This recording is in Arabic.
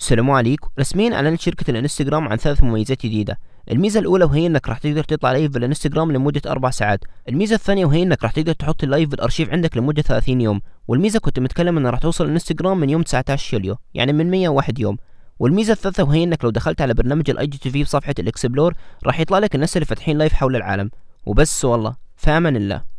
السلام عليكم رسميا اعلنت شركة الانستجرام عن ثلاث مميزات جديدة الميزة الأولى وهي إنك راح تقدر تطلع لايف بالانستجرام لمدة أربع ساعات، الميزة الثانية وهي إنك راح تقدر تحط اللايف بالأرشيف عندك لمدة 30 يوم، والميزة كنت متكلم إنها راح توصل الانستجرام من يوم 19 يوليو، يعني من 101 يوم، والميزة الثالثة وهي إنك لو دخلت على برنامج الاي جي تي في بصفحة الاكسبلور راح يطلع لك الناس اللي فاتحين لايف حول العالم، وبس والله، فأمن الله.